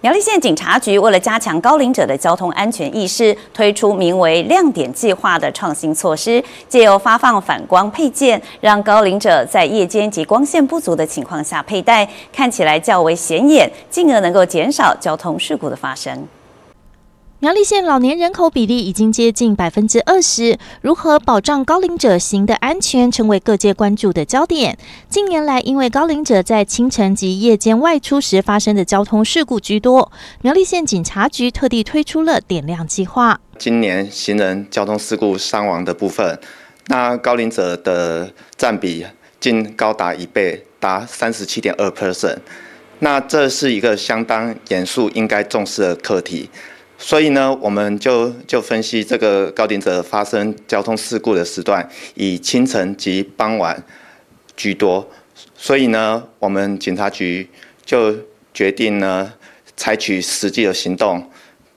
苗栗县警察局为了加强高龄者的交通安全意识，推出名为“亮点计划”的创新措施，借由发放反光配件，让高龄者在夜间及光线不足的情况下佩戴，看起来较为显眼，进而能够减少交通事故的发生。苗栗县老年人口比例已经接近百分之二十，如何保障高龄者行的安全，成为各界关注的焦点。近年来，因为高龄者在清晨及夜间外出时发生的交通事故居多，苗栗县警察局特地推出了点亮计划。今年行人交通事故伤亡的部分，那高龄者的占比竟高达一倍，达三十七点二 percent，那这是一个相当严肃、应该重视的课题。所以呢，我们就就分析这个高点者发生交通事故的时段，以清晨及傍晚居多。所以呢，我们警察局就决定呢，采取实际的行动。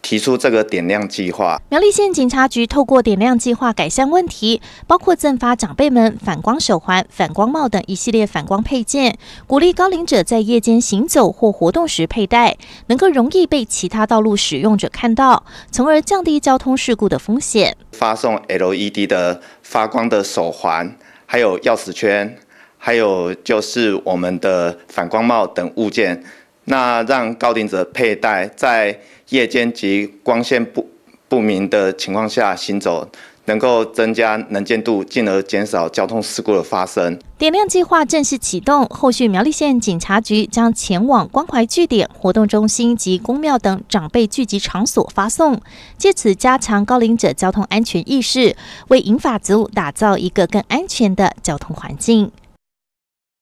提出这个点亮计划，苗栗县警察局透过点亮计划改善问题，包括赠发长辈们反光手环、反光帽等一系列反光配件，鼓励高龄者在夜间行走或活动时佩戴，能够容易被其他道路使用者看到，从而降低交通事故的风险。发送 LED 的发光的手环，还有钥匙圈，还有就是我们的反光帽等物件。那让高龄者佩戴，在夜间及光线不不明的情况下行走，能够增加能见度，进而减少交通事故的发生。点亮计划正式启动，后续苗栗县警察局将前往关怀据点、活动中心及公庙等长辈聚集场所发送，借此加强高龄者交通安全意识，为银发族打造一个更安全的交通环境。